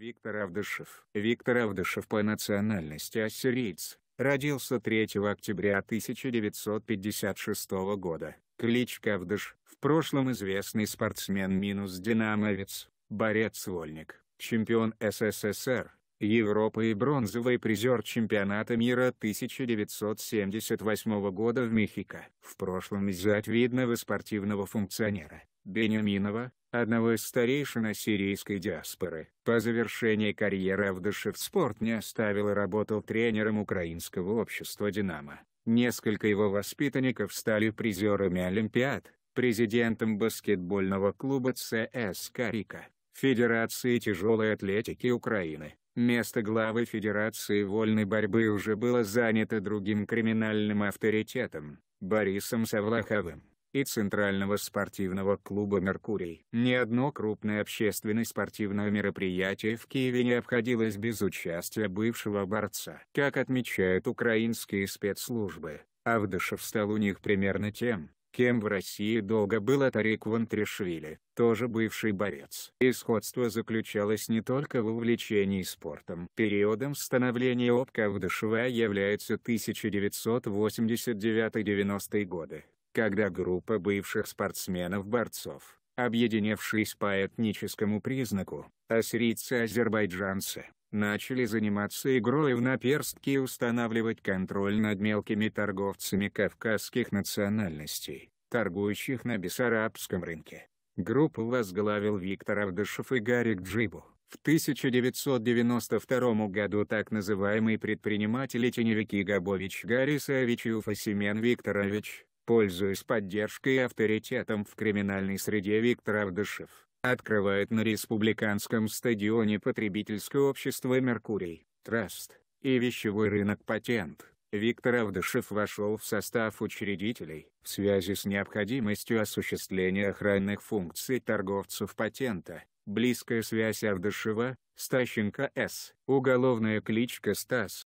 Виктор Авдышев. Виктор Авдышев по национальности ассирийц, родился 3 октября 1956 года, кличка Авдыш, в прошлом известный спортсмен минус динамовец, борец-вольник, чемпион СССР, Европы и бронзовый призер чемпионата мира 1978 года в Мехико. В прошлом из-за спортивного функционера, Бенеминова, одного из старейшин сирийской диаспоры. По завершении карьеры Авдышев спорт не оставил и работал тренером украинского общества «Динамо». Несколько его воспитанников стали призерами Олимпиад, президентом баскетбольного клуба ЦСКА «Рика», Федерации тяжелой атлетики Украины. Место главы Федерации вольной борьбы уже было занято другим криминальным авторитетом, Борисом Савлаховым и Центрального спортивного клуба «Меркурий». Ни одно крупное общественное спортивное мероприятие в Киеве не обходилось без участия бывшего борца. Как отмечают украинские спецслужбы, Авдышев стал у них примерно тем, кем в России долго был Атарик Вантришвили, тоже бывший борец. И сходство заключалось не только в увлечении спортом. Периодом становления Обка Авдышева являются 1989-90 годы когда группа бывших спортсменов-борцов, объединившись по этническому признаку, ассирийцы-азербайджанцы, начали заниматься игрой в наперстки и устанавливать контроль над мелкими торговцами кавказских национальностей, торгующих на бессарабском рынке. Группу возглавил Виктор Авдышев и Гарик Джибу. В 1992 году так называемые предприниматели и теневики Габович Гарисович и Уфасимен Викторович, пользуясь поддержкой и авторитетом в криминальной среде Виктор Ардышев, открывает на республиканском стадионе потребительское общество «Меркурий», «Траст» и вещевой рынок «Патент». Виктор Авдышев вошел в состав учредителей. В связи с необходимостью осуществления охранных функций торговцев патента, близкая связь Авдышева, Стащенко С. Уголовная кличка Стас,